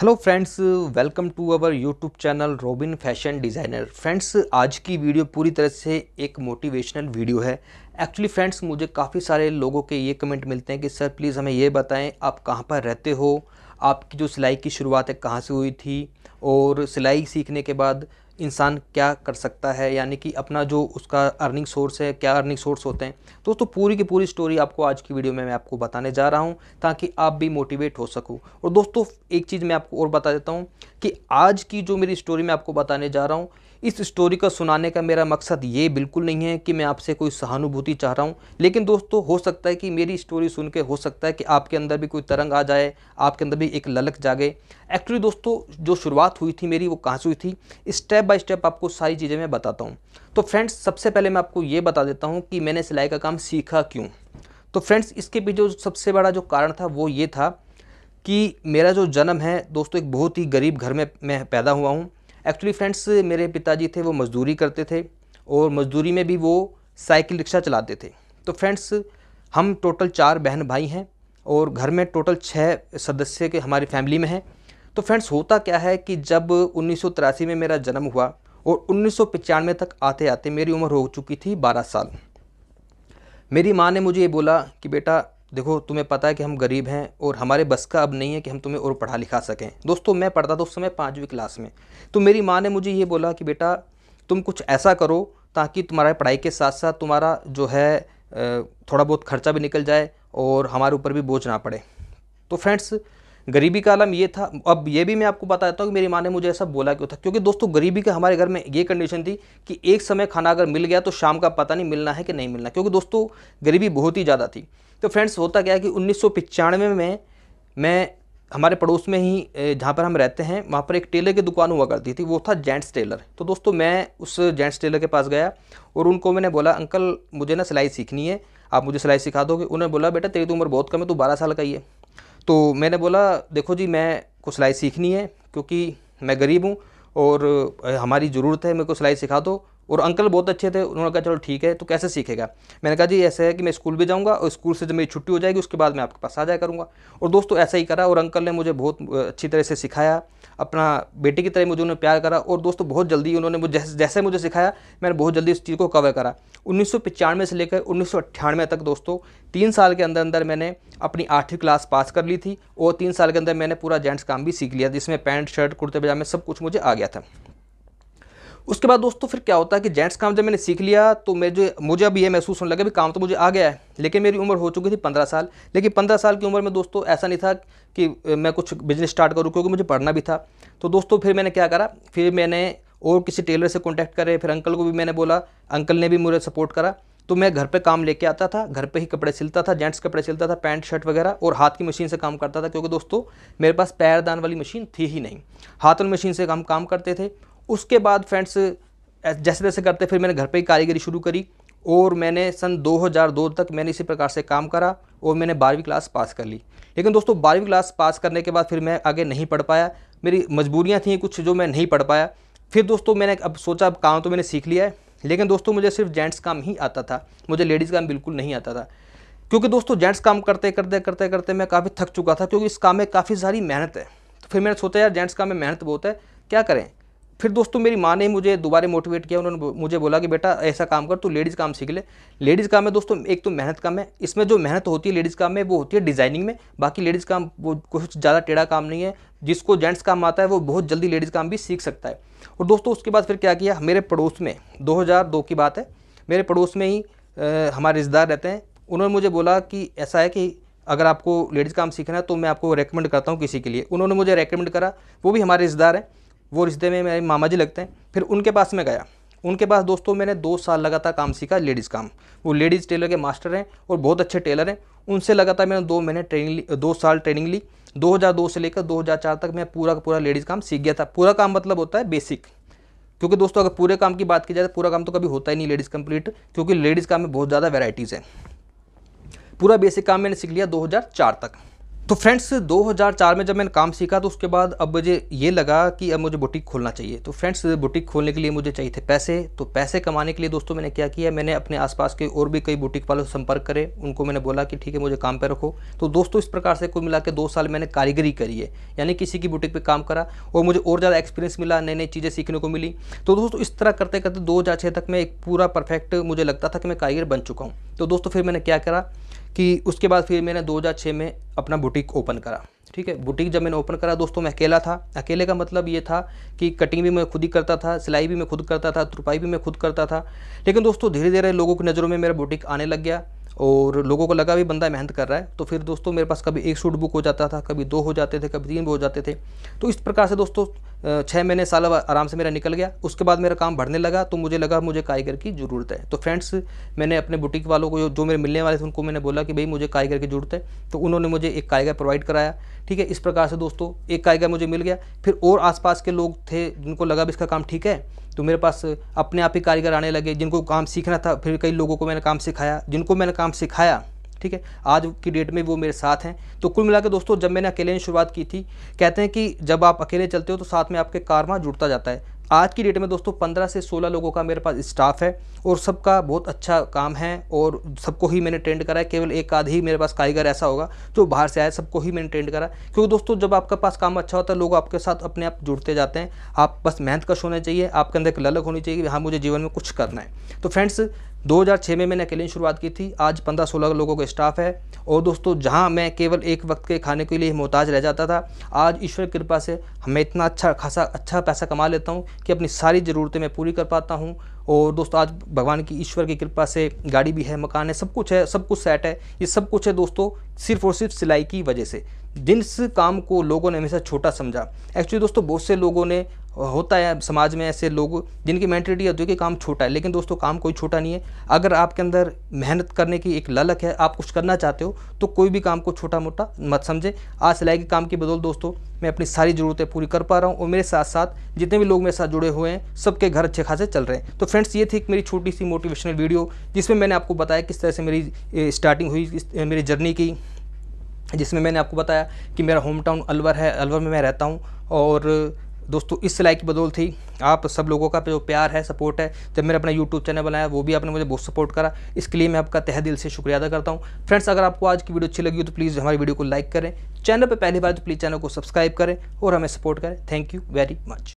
hello friends welcome to our YouTube channel Robin fashion designer friends आज की video पूरी तरह से एक मोटिवेशनल वीडियो है एक्चुअली फ्रेंड्स मुझे काफ़ी सारे लोगों के ये कमेंट मिलते हैं कि सर प्लीज़ हमें ये बताएं आप कहाँ पर रहते हो आपकी जो सिलाई की शुरुआत है कहाँ से हुई थी और सिलाई सीखने के बाद इंसान क्या कर सकता है यानी कि अपना जो उसका अर्निंग सोर्स है क्या अर्निंग सोर्स होते हैं दोस्तों पूरी की पूरी स्टोरी आपको आज की वीडियो में मैं आपको बताने जा रहा हूँ ताकि आप भी मोटिवेट हो सको और दोस्तों एक चीज़ मैं आपको और बता देता हूँ कि आज की जो मेरी स्टोरी मैं आपको बताने जा रहा हूँ इस स्टोरी को सुनाने का मेरा मकसद ये बिल्कुल नहीं है कि मैं आपसे कोई सहानुभूति चाह रहा हूँ लेकिन दोस्तों हो सकता है कि मेरी स्टोरी सुन के हो सकता है कि आपके अंदर भी कोई तरंग आ जाए आपके अंदर भी एक ललक जागे एक्चुअली दोस्तों जो शुरुआत हुई थी मेरी वो कहाँ से हुई थी स्टेप बाय स्टेप आपको सारी चीज़ें मैं बताता हूँ तो फ्रेंड्स सबसे पहले मैं आपको ये बता देता हूँ कि मैंने सिलाई का काम सीखा क्यों तो फ्रेंड्स इसके पीछे सबसे बड़ा जो कारण था वो ये था कि मेरा जो जन्म है दोस्तों एक बहुत ही गरीब घर में मैं पैदा हुआ हूँ एक्चुअली फ्रेंड्स मेरे पिताजी थे वो मज़दूरी करते थे और मज़दूरी में भी वो साइकिल रिक्शा चलाते थे तो फ्रेंड्स हम टोटल चार बहन भाई हैं और घर में टोटल छः सदस्य के हमारी फैमिली में हैं तो फ्रेंड्स होता क्या है कि जब उन्नीस में मेरा जन्म हुआ और उन्नीस तक आते आते मेरी उम्र हो चुकी थी बारह साल मेरी माँ ने मुझे ये बोला कि बेटा देखो तुम्हें पता है कि हम गरीब हैं और हमारे बस का अब नहीं है कि हम तुम्हें और पढ़ा लिखा सकें दोस्तों मैं पढ़ता था उस समय पाँचवीं क्लास में तो मेरी माँ ने मुझे ये बोला कि बेटा तुम कुछ ऐसा करो ताकि तुम्हारा पढ़ाई के साथ साथ तुम्हारा जो है थोड़ा बहुत खर्चा भी निकल जाए और हमारे ऊपर भी बोझ ना पड़े तो फ्रेंड्स गरीबी का आलम ये था अब ये भी मैं आपको बताता हूँ कि मेरी माँ ने मुझे ऐसा बोला क्यों था क्योंकि दोस्तों गरीबी का हमारे घर में ये कंडीशन थी कि एक समय खाना अगर मिल गया तो शाम का पता नहीं मिलना है कि नहीं मिलना क्योंकि दोस्तों गरीबी बहुत ही ज़्यादा थी तो फ्रेंड्स होता क्या है कि उन्नीस में मैं हमारे पड़ोस में ही जहाँ पर हम रहते हैं वहाँ पर एक टेलर की दुकान हुआ करती थी वो था जेंट्स टेलर तो दोस्तों मैं उस जेंट्स टेलर के पास गया और उनको मैंने बोला अंकल मुझे ना सिलाई सीखनी है आप मुझे सिलाई सिखा दोगे उन्होंने बोला बेटा तेरी तो उम्र बहुत कम है तू बारह साल का ही है तो मैंने बोला देखो जी मैं को सिलाई सीखनी है क्योंकि मैं गरीब हूँ और हमारी ज़रूरत है मेरे को सिलाई सिखा दो और अंकल बहुत अच्छे थे उन्होंने कहा चलो ठीक है तो कैसे सीखेगा मैंने कहा जी ऐसा है कि मैं स्कूल भी जाऊँगा और स्कूल से जब मेरी छुट्टी हो जाएगी उसके बाद मैं आपके पास आ जाया करूँगा और दोस्तों ऐसा ही करा और अंकल ने मुझे बहुत अच्छी तरह से सिखाया अपना बेटे की तरह मुझे उन्होंने प्यार करा और दोस्तों बहुत जल्दी उन्होंने मुझे जैसे जैसे मुझे सिखाया मैंने बहुत जल्दी उस चीज़ को कवर करा उन्नीस से लेकर उन्नीस तक दोस्तों तीन साल के अंदर अंदर मैंने अपनी आठवीं क्लास पास कर ली थी और तीन साल के अंदर मैंने पूरा जेंट्स काम भी सीख लिया जिसमें पैंट शर्ट कुर्ते पजामे सब कुछ मुझे आ गया था उसके बाद दोस्तों फिर क्या होता है कि जेंट्स काम जब मैंने सीख लिया तो मैं जो मुझे अभी ये महसूस होने लगा भी काम तो मुझे आ गया है लेकिन मेरी उम्र हो चुकी थी पंद्रह साल लेकिन पंद्रह साल की उम्र में दोस्तों ऐसा नहीं था कि मैं कुछ बिजनेस स्टार्ट करूँ क्योंकि मुझे पढ़ना भी था तो दोस्तों फिर मैंने क्या करा फिर मैंने और किसी टेलर से कॉन्टैक्ट करे फिर अंकल को भी मैंने बोला अंकल ने भी मुझे सपोर्ट करा तो मैं घर पे काम लेके आता था घर पे ही कपड़े सिलता था जेंट्स कपड़े सिलता था पैंट शर्ट वगैरह और हाथ की मशीन से काम करता था क्योंकि दोस्तों मेरे पास पैरदान वाली मशीन थी ही नहीं हाथ वाली मशीन से हम काम करते थे उसके बाद फ्रेंड्स जैसे तैसे करते फिर मैंने घर पर ही कारीगरी शुरू करी और मैंने सन 2002 तक मैंने इसी प्रकार से काम करा और मैंने बारहवीं क्लास पास कर ली लेकिन दोस्तों बारहवीं क्लास पास करने के बाद फिर मैं आगे नहीं पढ़ पाया मेरी मजबूरियाँ थी कुछ जो मैं नहीं पढ़ पाया फिर दोस्तों मैंने अब सोचा अब काम तो मैंने सीख लिया है लेकिन दोस्तों मुझे सिर्फ जेंट्स काम ही आता था मुझे लेडीज़ काम बिल्कुल नहीं आता था क्योंकि दोस्तों जेंट्स काम करते करते करते करते मैं काफ़ी थक चुका था क्योंकि इस काम में काफ़ी सारी मेहनत है तो फिर मैंने सोचा यार जेंट्स काम में मेहनत बहुत है क्या करें फिर दोस्तों मेरी माँ ने मुझे दोबारा मोटिवेट किया उन्होंने मुझे बोला कि बेटा ऐसा काम कर तू लेडीज़ काम सीख ले लेडीज़ काम में दोस्तों एक तो मेहनत कम है इसमें जो मेहनत होती है लेडीज़ काम में वो होती है डिज़ाइनिंग में बाकी लेडीज़ काम वो कुछ ज़्यादा टेढ़ा काम नहीं है जिसको जेंट्स काम आता है वो बहुत जल्दी लेडीज़ काम भी सीख सकता है और दोस्तों उसके बाद फिर क्या किया मेरे पड़ोस में दो की बात है मेरे पड़ोस में ही हमारे रिश्तेदार रहते हैं उन्होंने मुझे बोला कि ऐसा है कि अगर आपको लेडीज़ काम सीखना है तो मैं आपको रेकमेंड करता हूँ किसी के लिए उन्होंने मुझे रेकमेंड करा वो भी हमारे रिश्तेदार हैं वो रिश्ते में मेरे मामा जी लगते हैं फिर उनके पास मैं गया उनके पास दोस्तों मैंने दो साल लगातार काम सीखा लेडीज़ काम वो लेडीज़ टेलर के मास्टर हैं और बहुत अच्छे टेलर हैं उनसे लगातार मैंने दो महीने ट्रेनिंग ली दो साल ट्रेनिंग ली 2002 से लेकर 2004 तक मैं पूरा का पूरा लेडीज़ काम सीख गया था पूरा काम मतलब होता है बेसिक क्योंकि दोस्तों अगर पूरे काम की बात की जाए तो पूरा काम तो कभी होता ही नहीं लेडीज़ कम्प्लीट क्योंकि लेडीज़ काम में बहुत ज़्यादा वेराइटीज़ हैं पूरा बेसिक काम मैंने सीख लिया दो तक तो फ्रेंड्स 2004 में जब मैंने काम सीखा तो उसके बाद अब मुझे ये लगा कि अब मुझे बुटीक खोलना चाहिए तो फ्रेंड्स बुटीक खोलने के लिए मुझे चाहिए थे पैसे तो पैसे कमाने के लिए दोस्तों मैंने क्या किया मैंने अपने आसपास के और भी कई बुटीक वालों से संपर्क करे उनको मैंने बोला कि ठीक है मुझे काम पर रखो तो दोस्तों इस प्रकार से कुल मिला के दो साल मैंने कारीगरी करी है यानी किसी की बुटीक पर काम करा और मुझे और ज़्यादा एक्सपीरियंस मिला नई नई चीज़ें सीखने को मिली तो दोस्तों इस तरह करते करते दो तक मैं एक पूरा परफेक्ट मुझे लगता था कि मैं कारीगर बन चुका हूँ तो दोस्तों फिर मैंने क्या करा कि उसके बाद फिर मैंने दो में अपना बुटीक ओपन करा ठीक है बुटीक जब मैंने ओपन करा दोस्तों मैं अकेला था अकेले का मतलब ये था कि कटिंग भी मैं खुद ही करता था सिलाई भी मैं खुद करता था तुरपाई भी मैं खुद करता था लेकिन दोस्तों धीरे धीरे लोगों की नज़रों में मेरा बुटीक आने लग गया और लोगों को लगा भी बंदा मेहनत कर रहा है तो फिर दोस्तों मेरे पास कभी एक सूट बुक हो जाता था कभी दो हो जाते थे कभी तीन हो जाते थे तो इस प्रकार से दोस्तों छः महीने साल आराम से मेरा निकल गया उसके बाद मेरा काम बढ़ने लगा तो मुझे लगा मुझे कारीगर की ज़रूरत है तो फ्रेंड्स मैंने अपने बुटीक वालों को जो मेरे मिलने वाले थे उनको मैंने बोला कि भाई मुझे कारीगर की ज़रूरत है तो उन्होंने मुझे एक कारीगर प्रोवाइड कराया ठीक है इस प्रकार से दोस्तों एक कारीगर मुझे मिल गया फिर और आसपास के लोग थे जिनको लगा भी इसका काम ठीक है तो मेरे पास अपने आप ही कारीगर आने लगे जिनको काम सीखना था फिर कई लोगों को मैंने काम सिखाया जिनको मैंने काम सिखाया ठीक है आज की डेट में वो मेरे साथ हैं तो कुल मिला दोस्तों जब मैंने अकेले की शुरुआत की थी कहते हैं कि जब आप अकेले चलते हो तो साथ में आपके कारमा जुड़ता जाता है आज की डेट में दोस्तों पंद्रह से सोलह लोगों का मेरे पास स्टाफ है और सबका बहुत अच्छा काम है और सबको ही मैंने ट्रेंड करा है केवल एक आध ही मेरे पास कारीगर ऐसा होगा जो बाहर से आया सबको ही मैंने ट्रेंड करा क्योंकि दोस्तों जब आपके पास काम अच्छा होता है लोग आपके साथ अपने आप जुड़ते जाते हैं आप बस मेहनत कश होना चाहिए आपके अंदर एक ललक होनी चाहिए कि हाँ मुझे जीवन में कुछ करना है तो फ्रेंड्स 2006 में मैंने अकेले शुरुआत की थी आज 15-16 लोगों का स्टाफ है और दोस्तों जहां मैं केवल एक वक्त के खाने के लिए मोहताज रह जाता था आज ईश्वर की कृपा से हमें इतना अच्छा खासा अच्छा पैसा कमा लेता हूं कि अपनी सारी ज़रूरतें मैं पूरी कर पाता हूं और दोस्तों आज भगवान की ईश्वर की कृपा से गाड़ी भी है मकान है सब कुछ है सब कुछ सेट है ये सब कुछ है दोस्तों सिर्फ और सिर्फ सिलाई की वजह से जिस काम को लोगों ने हमेशा छोटा समझा एक्चुअली दोस्तों बहुत से लोगों ने होता है समाज में ऐसे लोग जिनकी मैंटेलिटी होती है कि काम छोटा है लेकिन दोस्तों काम कोई छोटा नहीं है अगर आपके अंदर मेहनत करने की एक ललक है आप कुछ करना चाहते हो तो कोई भी काम को छोटा मोटा मत समझें आज सिलाई के काम की बदौलत दोस्तों मैं अपनी सारी ज़रूरतें पूरी कर पा रहा हूँ और मेरे साथ साथ जितने भी लोग मेरे साथ जुड़े हुए हैं सबके घर अच्छे खासे चल रहे हैं तो फ्रेंड्स ये थी एक मेरी छोटी सी मोटिवेशनल वीडियो जिसमें मैंने आपको बताया किस तरह से मेरी स्टार्टिंग हुई मेरी जर्नी की जिसमें मैंने आपको बताया कि मेरा होम टाउन अलवर है अलवर में मैं रहता हूँ और दोस्तों इस सिलाई की बदौलत ही आप सब लोगों का जो प्यार है सपोर्ट है जब मैंने अपना यूट्यूब चैनल बनाया वो भी आपने मुझे बहुत सपोर्ट करा इसके लिए मैं आपका तह दिल से शुक्रिया अदा करता हूँ फ्रेंड्स अगर आपको आज की वीडियो अच्छी लगी हो तो प्लीज़ हमारी वीडियो को लाइक करें चैनल पर पहली बार तो प्लीज़ चैनल को सब्सक्राइब करें और हमें सपोर्ट करें थैंक यू वेरी मच